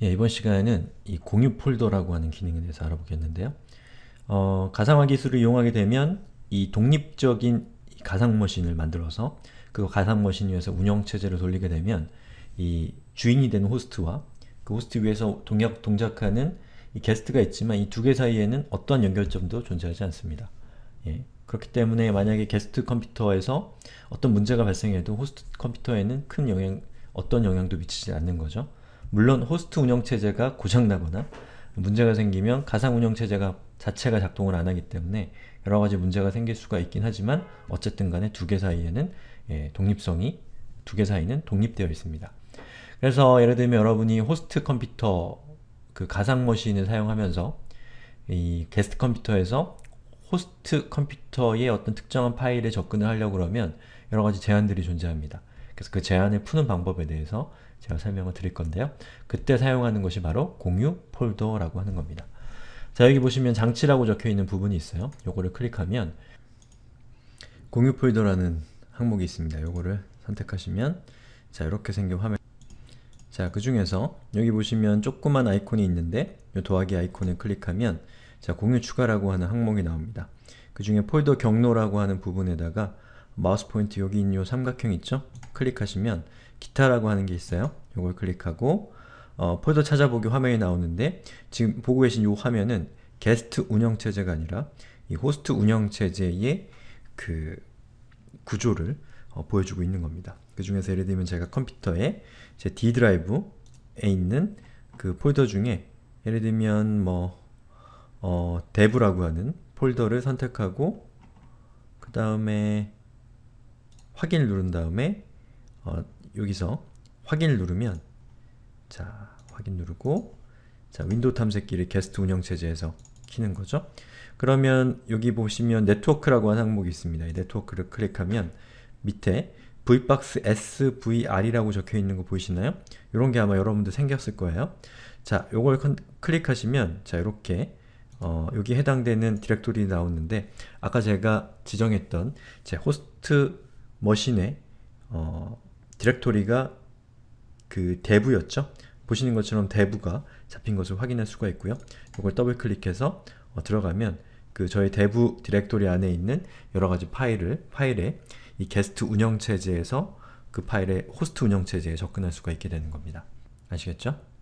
예, 이번 시간에는 이 공유 폴더라고 하는 기능에 대해서 알아보겠는데요. 어, 가상화 기술을 이용하게 되면 이 독립적인 가상 머신을 만들어서 그 가상 머신 위에서 운영체제를 돌리게 되면 이 주인이 되는 호스트와 그 호스트 위에서 동작, 동작하는 이 게스트가 있지만 이 두 개 사이에는 어떤 연결점도 존재하지 않습니다. 예, 그렇기 때문에 만약에 게스트 컴퓨터에서 어떤 문제가 발생해도 호스트 컴퓨터에는 큰 영향, 어떤 영향도 미치지 않는 거죠. 물론 호스트 운영체제가 고장나거나 문제가 생기면 가상 운영체제가 자체가 작동을 안하기 때문에 여러가지 문제가 생길 수가 있긴 하지만 어쨌든 간에 두 개 사이에는 예, 독립성이 두 개 사이는 독립되어 있습니다. 그래서 예를 들면 여러분이 호스트 컴퓨터 그 가상 머신을 사용하면서 이 게스트 컴퓨터에서 호스트 컴퓨터의 어떤 특정한 파일에 접근을 하려고 그러면 여러가지 제한들이 존재합니다. 그래서 그제안을 푸는 방법에 대해서 제가 설명을 드릴 건데요. 그때 사용하는 것이 바로 공유 폴더라고 하는 겁니다. 자 여기 보시면 장치라고 적혀있는 부분이 있어요. 요거를 클릭하면 공유 폴더라는 항목이 있습니다. 요거를 선택하시면 자 이렇게 생긴 화면 자 그 중에서 여기 보시면 조그만 아이콘이 있는데 요 도화기 아이콘을 클릭하면 자 공유 추가라고 하는 항목이 나옵니다. 그 중에 폴더 경로라고 하는 부분에다가 마우스 포인트 여기 있는 요 삼각형 있죠? 클릭하시면 기타라고 하는 게 있어요. 요걸 클릭하고 어, 폴더 찾아보기 화면이 나오는데 지금 보고 계신 요 화면은 게스트 운영체제가 아니라 이 호스트 운영체제의 그 구조를 어, 보여주고 있는 겁니다. 그 중에서 예를 들면 제가 컴퓨터에 제 D 드라이브에 있는 그 폴더 중에 예를 들면 뭐 어, d e 라고 하는 폴더를 선택하고 그 다음에 확인을 누른 다음에 어, 여기서 확인을 누르면 자 확인 누르고 자 윈도우 탐색기를 게스트 운영체제에서 키는 거죠. 그러면 여기 보시면 네트워크라고 하는 항목이 있습니다. 이 네트워크를 클릭하면 밑에 vbox svr이라고 적혀있는 거 보이시나요? 이런 게 아마 여러분들 생겼을 거예요. 자, 요걸 클릭하시면 자 이렇게 어, 여기 해당되는 디렉토리 나오는데 아까 제가 지정했던 제 호스트 머신의 어, 디렉토리가 그 대부였죠. 보시는 것처럼 대부가 잡힌 것을 확인할 수가 있고요. 이걸 더블 클릭해서 어, 들어가면 그 저희 대부 디렉토리 안에 있는 여러 가지 파일을 파일에 이 게스트 운영 체제에서 그 파일의 호스트 운영 체제에 접근할 수가 있게 되는 겁니다. 아시겠죠?